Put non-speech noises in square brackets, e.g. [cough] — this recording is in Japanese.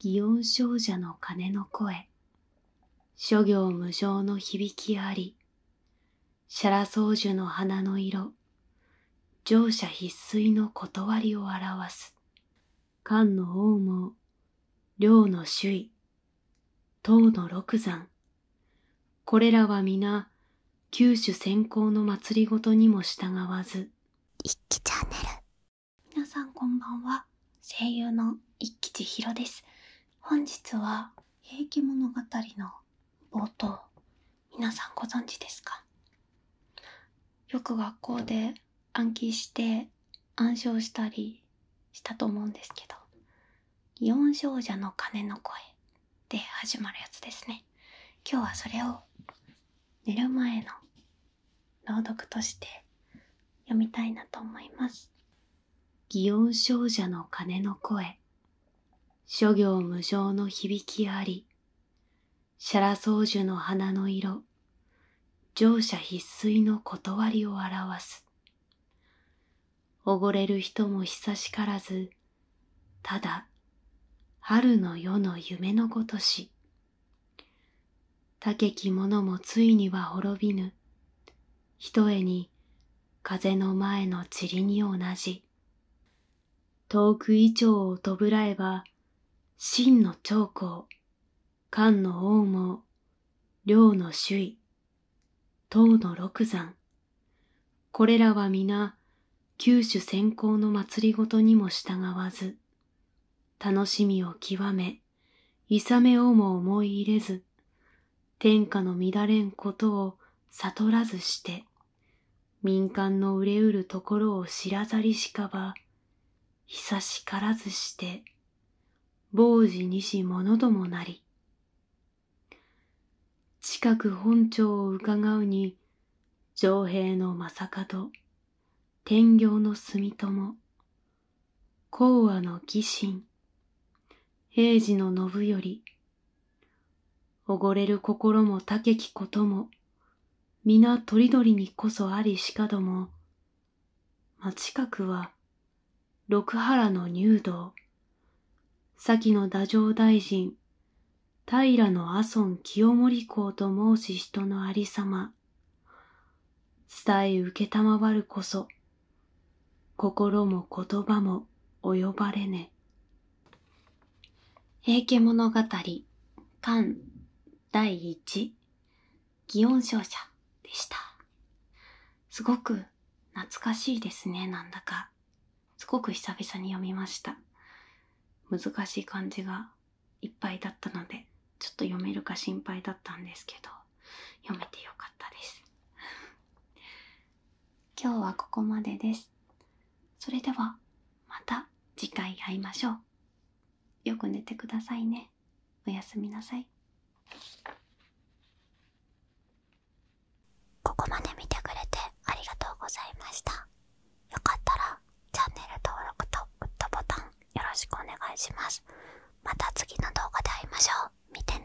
祇園少女の鐘の声諸行無常の響きありシャラ草樹の花の色乗車必須の断りを表す漢の王毛梁の首位唐の六山これらは皆九州先行の祭りごとにも従わず一気チャンネル皆さんこんばんは声優の一吉ひろです本日は「平家物語」の冒頭皆さんご存知ですかよく学校で暗記して暗唱したりしたと思うんですけど「祇園少女の鐘の声」で始まるやつですね今日はそれを寝る前の朗読として読みたいなと思います「祇園少女の鐘の声」諸行無常の響きあり、シャラ草樹の花の色、乗車必須の断りを表す。おごれる人も久しからず、ただ、春の夜の夢のごとし。高き者もついには滅びぬ。ひとえに、風の前の塵に同じ。遠く以上をとぶらえば、真の長江、漢の王毛、梁の首位、唐の六山。これらは皆、九州先行の祭りごとにも従わず、楽しみを極め、勇めをも思い入れず、天下の乱れんことを悟らずして、民間の売れうるところを知らざりしかば、久しからずして、傍事にし者ともなり。近く本庁を伺うに、城兵の正門、天行の住友、講和の義心平治の信頼、溺れる心も高きことも、皆どりにこそありしかども、ま近くは、六原の入道、先の太政大臣、平の阿孫清盛公と申し人のありさま、伝え受けたまわるこそ、心も言葉も及ばれね。平家物語、巻第一、祇園勝者でした。すごく懐かしいですね、なんだか。すごく久々に読みました。難しい漢字がいっぱいだったのでちょっと読めるか心配だったんですけど読めてよかったです [laughs] 今日はここまでですそれではまた次回会いましょうよく寝てくださいねおやすみなさいここまでしくお願いしますまた次の動画で会いましょう見てね